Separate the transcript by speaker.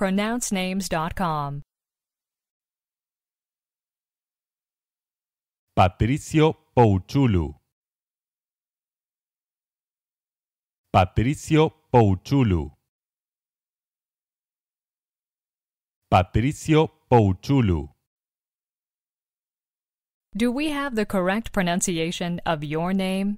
Speaker 1: pronouncenames.com.
Speaker 2: Patricio Pouchulu. Patricio Pouchulu. Patricio Pouchulu.
Speaker 1: Do we have the correct pronunciation of your name?